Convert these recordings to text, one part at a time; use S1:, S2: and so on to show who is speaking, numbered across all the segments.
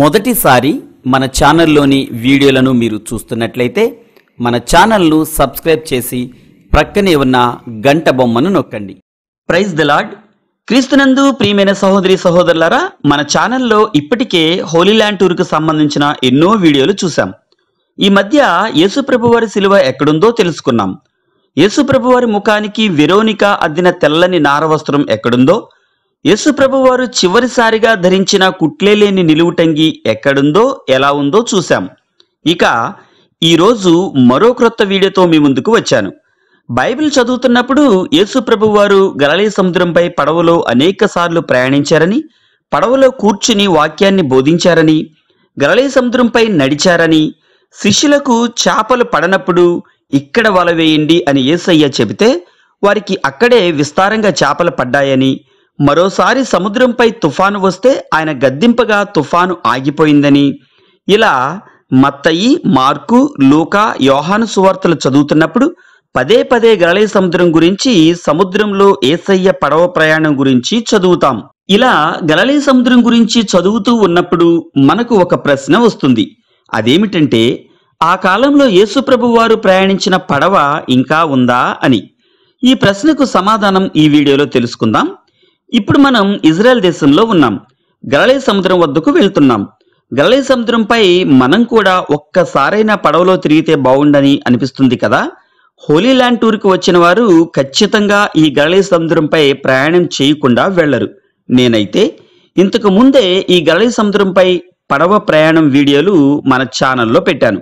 S1: మొదటిసారి మన ఛానల్లోని వీడియోలను మీరు చూస్తున్నట్లయితే మన ఛానల్ను సబ్స్క్రైబ్ చేసి ప్రక్కనే ఉన్న గంట బొమ్మను నొక్కండి ప్రైజ్ ద లాడ్ క్రీస్తునందు ప్రియమైన సహోదరి సహోదరులారా మన ఛానల్లో ఇప్పటికే హోలీల్యాండ్ టూర్కు సంబంధించిన ఎన్నో వీడియోలు చూశాం ఈ మధ్య యేసుప్రభువారి సిలువ ఎక్కడుందో తెలుసుకున్నాం యేసుప్రభువారి ముఖానికి విరోనిక అద్దిన తెల్లని నారవస్త్రం ఎక్కడుందో యేసు వారు చివరిసారిగా ధరించిన లేని నిలువుటంగి ఎక్కడుందో ఎలా ఉందో చూశాం ఇక ఈరోజు మరో క్రొత్త వీడియోతో మీ ముందుకు వచ్చాను బైబిల్ చదువుతున్నప్పుడు యేసు వారు గలలీ సముద్రంపై పడవలో అనేక సార్లు ప్రయాణించారని పడవలో కూర్చుని వాక్యాన్ని బోధించారని గలలీ సముద్రంపై నడిచారని శిష్యులకు చేపలు పడనప్పుడు ఇక్కడ వల వేయండి అని ఏసయ్య చెబితే వారికి అక్కడే విస్తారంగా చేపలు పడ్డాయని మరోసారి సముద్రంపై తుఫాను వస్తే ఆయన గద్దింపగా తుఫాను ఆగిపోయిందని ఇలా మత్తయి మార్కు లూకా యోహాను సువార్తలు చదువుతున్నప్పుడు పదే పదే గలలే సముద్రం గురించి సముద్రంలో ఏసయ్య పడవ ప్రయాణం గురించి చదువుతాం ఇలా గలలీ సముద్రం గురించి చదువుతూ ఉన్నప్పుడు మనకు ఒక ప్రశ్న వస్తుంది అదేమిటంటే ఆ కాలంలో యేసుప్రభు వారు ప్రయాణించిన పడవ ఇంకా ఉందా అని ఈ ప్రశ్నకు సమాధానం ఈ వీడియోలో తెలుసుకుందాం ఇప్పుడు మనం ఇజ్రాయెల్ దేశంలో ఉన్నాం గలలే సముద్రం వద్దకు వెళ్తున్నాం గలలే సముద్రంపై మనం కూడా ఒక్కసారైనా పడవలో తిరిగితే బాగుండని అనిపిస్తుంది కదా హోలీ ల్యాండ్ టూర్కి వచ్చిన వారు ఖచ్చితంగా ఈ గలలే సముద్రంపై ప్రయాణం చేయకుండా వెళ్లరు నేనైతే ఇంతకు ముందే ఈ గలలే సముద్రంపై పడవ ప్రయాణం వీడియోలు మన ఛానల్లో పెట్టాను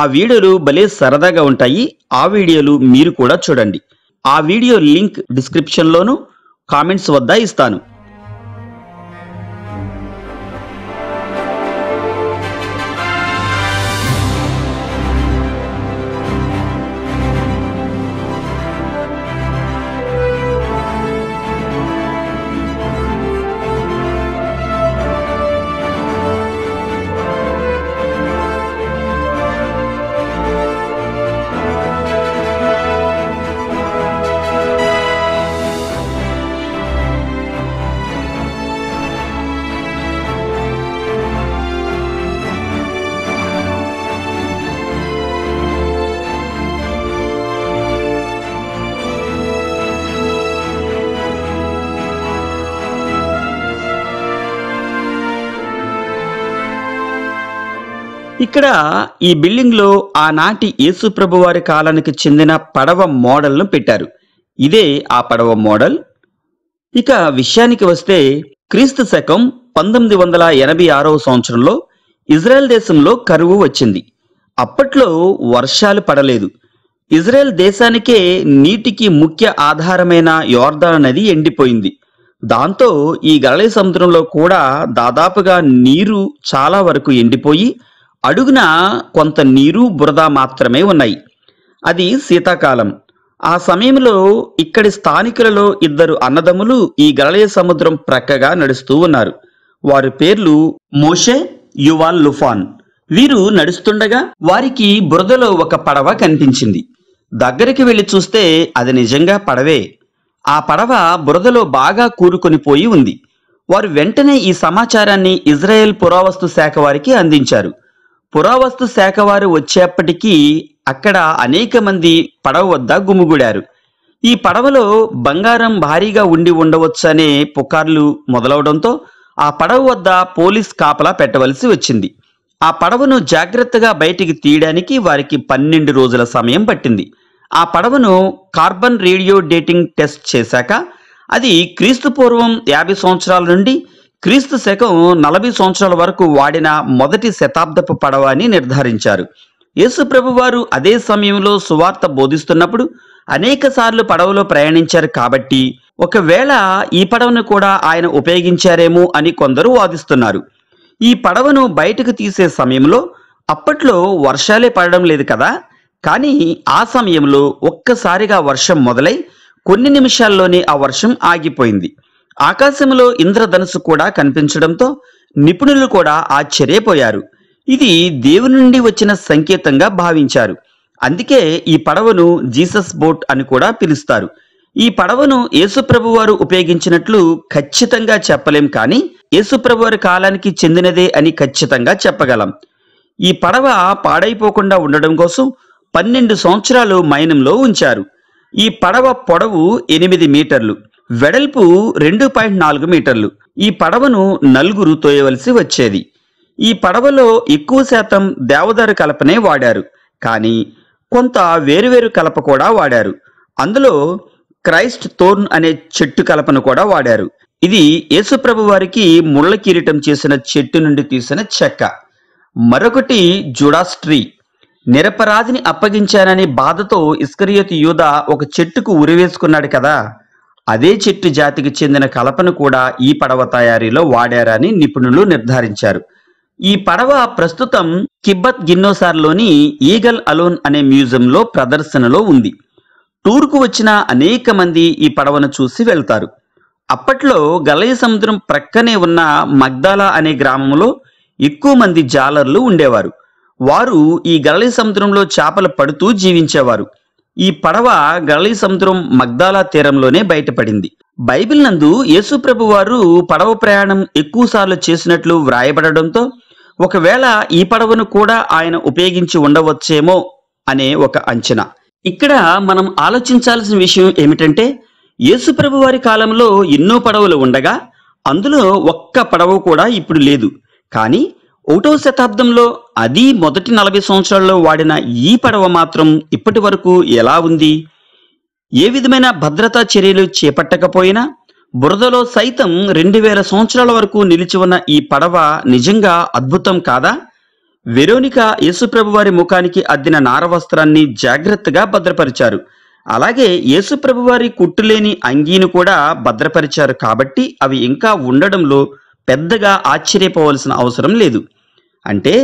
S1: ఆ వీడియోలు భలే సరదాగా ఉంటాయి ఆ వీడియోలు మీరు కూడా చూడండి ఆ వీడియో లింక్ డిస్క్రిప్షన్లోనూ కామెంట్స్ వద్ద ఇస్తాను ఇక్కడ ఈ బిల్డింగ్లో ఆనాటి యేసు ప్రభువారి కాలానికి చెందిన పడవ మోడల్ను పెట్టారు ఇదే ఆ పడవ మోడల్ ఇక విషయానికి వస్తే క్రీస్తు శకం పంతొమ్మిది వందల ఎనభై ఆరవ సంవత్సరంలో ఇజ్రాయెల్ దేశంలో కరువు వచ్చింది అప్పట్లో వర్షాలు పడలేదు ఇజ్రాయెల్ దేశానికే నీటికి ముఖ్య ఆధారమైన యోర్దా నది ఎండిపోయింది దాంతో ఈ గరళీ సముద్రంలో కూడా దాదాపుగా నీరు చాలా వరకు ఎండిపోయి అడుగున కొంత నీరు బురద మాత్రమే ఉన్నాయి అది శీతాకాలం ఆ సమయంలో ఇక్కడి స్థానికులలో ఇద్దరు అన్నదమ్ములు ఈ గలయ సముద్రం ప్రక్కగా నడుస్తూ ఉన్నారు వారి పేర్లు మోషే యువాల్ లుఫాన్ వీరు నడుస్తుండగా వారికి బురదలో ఒక పడవ కనిపించింది దగ్గరికి వెళ్ళి చూస్తే అది నిజంగా పడవే ఆ పడవ బురదలో బాగా పోయి ఉంది వారు వెంటనే ఈ సమాచారాన్ని ఇజ్రాయెల్ పురావస్తు శాఖ వారికి అందించారు పురావస్తు శాఖ వారు వచ్చేప్పటికీ అక్కడ అనేక మంది పడవ వద్ద గుమిగూడారు ఈ పడవలో బంగారం భారీగా ఉండి ఉండవచ్చనే పుకార్లు మొదలవడంతో ఆ పడవ వద్ద పోలీస్ కాపలా పెట్టవలసి వచ్చింది ఆ పడవను జాగ్రత్తగా బయటికి తీయడానికి వారికి పన్నెండు రోజుల సమయం పట్టింది ఆ పడవను కార్బన్ రేడియో డేటింగ్ టెస్ట్ చేశాక అది క్రీస్తుపూర్వం యాభై సంవత్సరాల నుండి క్రీస్తు శకం నలభై సంవత్సరాల వరకు వాడిన మొదటి శతాబ్దపు పడవ అని నిర్ధారించారు యేసుప్రభు వారు అదే సమయంలో సువార్త బోధిస్తున్నప్పుడు అనేక సార్లు పడవలో ప్రయాణించారు కాబట్టి ఒకవేళ ఈ పడవను కూడా ఆయన ఉపయోగించారేమో అని కొందరు వాదిస్తున్నారు ఈ పడవను బయటకు తీసే సమయంలో అప్పట్లో వర్షాలే పడడం లేదు కదా కానీ ఆ సమయంలో ఒక్కసారిగా వర్షం మొదలై కొన్ని నిమిషాల్లోనే ఆ వర్షం ఆగిపోయింది ఆకాశంలో ఇంద్రధనుసు కూడా కనిపించడంతో నిపుణులు కూడా ఆశ్చర్యపోయారు ఇది దేవుని నుండి వచ్చిన సంకేతంగా భావించారు అందుకే ఈ పడవను జీసస్ బోట్ అని కూడా పిలుస్తారు ఈ పడవను యేసుప్రభు వారు ఉపయోగించినట్లు ఖచ్చితంగా చెప్పలేం కానీ యేసుప్రభు వారి కాలానికి చెందినదే అని ఖచ్చితంగా చెప్పగలం ఈ పడవ పాడైపోకుండా ఉండడం కోసం పన్నెండు సంవత్సరాలు మైనంలో ఉంచారు ఈ పడవ పొడవు ఎనిమిది మీటర్లు వెడల్పు రెండు పాయింట్ నాలుగు మీటర్లు ఈ పడవను నలుగురు తోయవలసి వచ్చేది ఈ పడవలో ఎక్కువ శాతం దేవదారు కలపనే వాడారు కానీ కొంత వేరువేరు కలప కూడా వాడారు అందులో క్రైస్ట్ తోర్న్ అనే చెట్టు కలపను కూడా వాడారు ఇది యేసుప్రభు వారికి ముళ్ళ కిరీటం చేసిన చెట్టు నుండి తీసిన చెక్క మరొకటి జుడాస్ట్రీ నిరపరాధిని అప్పగించానని బాధతో ఇస్కరియత్ యూద ఒక చెట్టుకు ఉరివేసుకున్నాడు కదా అదే చెట్టు జాతికి చెందిన కలపను కూడా ఈ పడవ తయారీలో వాడారని నిపుణులు నిర్ధారించారు ఈ పడవ ప్రస్తుతం కిబ్బత్ గిన్నోసార్లోని ఈగల్ అలోన్ అనే మ్యూజియంలో ప్రదర్శనలో ఉంది టూర్కు వచ్చిన అనేక మంది ఈ పడవను చూసి వెళ్తారు అప్పట్లో గలయ సముద్రం ప్రక్కనే ఉన్న మగ్దాలా అనే గ్రామంలో ఎక్కువ మంది జాలర్లు ఉండేవారు వారు ఈ గలయ సముద్రంలో చేపలు పడుతూ జీవించేవారు ఈ పడవ గళీ సముద్రం మగ్దాలా తీరంలోనే బయటపడింది బైబిల్ నందు యేసుప్రభు వారు పడవ ప్రయాణం ఎక్కువసార్లు చేసినట్లు వ్రాయబడడంతో ఒకవేళ ఈ పడవను కూడా ఆయన ఉపయోగించి ఉండవచ్చేమో అనే ఒక అంచనా ఇక్కడ మనం ఆలోచించాల్సిన విషయం ఏమిటంటే యేసుప్రభు వారి కాలంలో ఎన్నో పడవలు ఉండగా అందులో ఒక్క పడవ కూడా ఇప్పుడు లేదు కానీ ఒకటో శతాబ్దంలో అది మొదటి నలభై సంవత్సరాల్లో వాడిన ఈ పడవ మాత్రం ఇప్పటి వరకు ఎలా ఉంది ఏ విధమైన భద్రతా చర్యలు చేపట్టకపోయినా బురదలో సైతం రెండు వేల సంవత్సరాల వరకు నిలిచి ఉన్న ఈ పడవ నిజంగా అద్భుతం కాదా వెరోనిక యేసుప్రభు వారి ముఖానికి అద్దిన నారవస్త్రాన్ని జాగ్రత్తగా భద్రపరిచారు అలాగే యేసుప్రభు వారి కుట్టులేని అంగీని కూడా భద్రపరిచారు కాబట్టి అవి ఇంకా ఉండడంలో పెద్దగా ఆశ్చర్యపోవలసిన అవసరం లేదు అంటే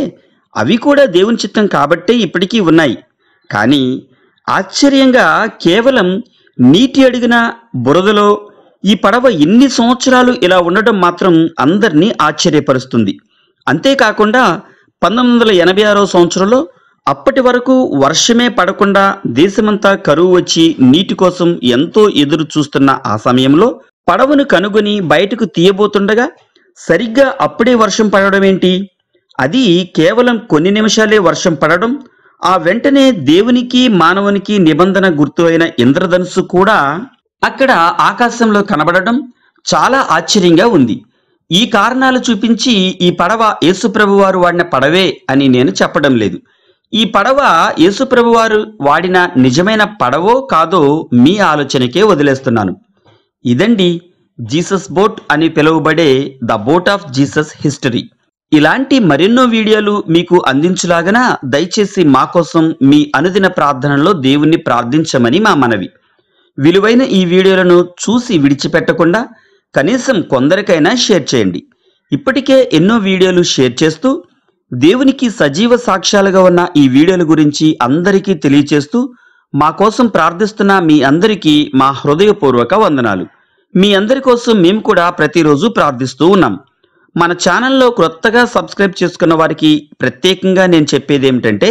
S1: అవి కూడా దేవుని చిత్తం కాబట్టే ఇప్పటికీ ఉన్నాయి కానీ ఆశ్చర్యంగా కేవలం నీటి అడిగిన బురదలో ఈ పడవ ఎన్ని సంవత్సరాలు ఇలా ఉండడం మాత్రం అందరినీ ఆశ్చర్యపరుస్తుంది అంతేకాకుండా పంతొమ్మిది వందల ఎనభై ఆరో సంవత్సరంలో అప్పటి వరకు వర్షమే పడకుండా దేశమంతా కరువు వచ్చి నీటి కోసం ఎంతో ఎదురు చూస్తున్న ఆ సమయంలో పడవను కనుగొని బయటకు తీయబోతుండగా సరిగ్గా అప్పుడే వర్షం పడడం ఏంటి అది కేవలం కొన్ని నిమిషాలే వర్షం పడడం ఆ వెంటనే దేవునికి మానవునికి నిబంధన గుర్తు అయిన ఇంద్రధనుసు కూడా అక్కడ ఆకాశంలో కనబడడం చాలా ఆశ్చర్యంగా ఉంది ఈ కారణాలు చూపించి ఈ పడవ యేసుప్రభు వారు వాడిన పడవే అని నేను చెప్పడం లేదు ఈ పడవ యేసుప్రభు వారు వాడిన నిజమైన పడవో కాదో మీ ఆలోచనకే వదిలేస్తున్నాను ఇదండి జీసస్ బోట్ అని పిలువబడే the boat of Jesus history ఇలాంటి మరెన్నో వీడియోలు మీకు అందించులాగన దయచేసి మా కోసం మీ అనుదిన ప్రార్థనలో దేవుణ్ణి ప్రార్థించమని మా మనవి విలువైన ఈ వీడియోలను చూసి విడిచిపెట్టకుండా కనీసం కొందరికైనా షేర్ చేయండి ఇప్పటికే ఎన్నో వీడియోలు షేర్ చేస్తూ దేవునికి సజీవ సాక్ష్యాలుగా ఉన్న ఈ వీడియోల గురించి అందరికీ తెలియచేస్తూ మా కోసం ప్రార్థిస్తున్న మీ అందరికీ మా హృదయపూర్వక వందనాలు మీ అందరి కోసం మేము కూడా ప్రతిరోజు ప్రార్థిస్తూ ఉన్నాం మన ఛానల్లో క్రొత్తగా సబ్స్క్రైబ్ చేసుకున్న వారికి ప్రత్యేకంగా నేను చెప్పేది ఏమిటంటే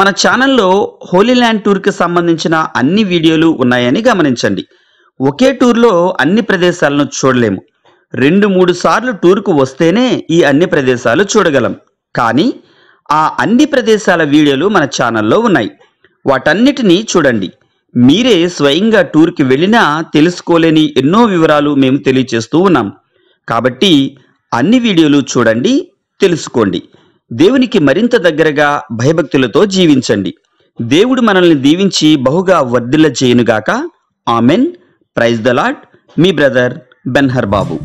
S1: మన ఛానల్లో హోలీ ల్యాండ్ టూర్కి సంబంధించిన అన్ని వీడియోలు ఉన్నాయని గమనించండి ఒకే టూర్లో అన్ని ప్రదేశాలను చూడలేము రెండు మూడు సార్లు టూర్కు వస్తేనే ఈ అన్ని ప్రదేశాలు చూడగలం కానీ ఆ అన్ని ప్రదేశాల వీడియోలు మన ఛానల్లో ఉన్నాయి వాటన్నిటినీ చూడండి మీరే స్వయంగా టూర్కి వెళ్ళినా తెలుసుకోలేని ఎన్నో వివరాలు మేము తెలియచేస్తూ ఉన్నాం కాబట్టి అన్ని వీడియోలు చూడండి తెలుసుకోండి దేవునికి మరింత దగ్గరగా భయభక్తులతో జీవించండి దేవుడు మనల్ని దీవించి బహుగా వర్ధిల్ల చేయునుగాక ఆమెన్ ప్రైజ్ ద లాడ్ మీ బ్రదర్ బెన్హర్ బాబు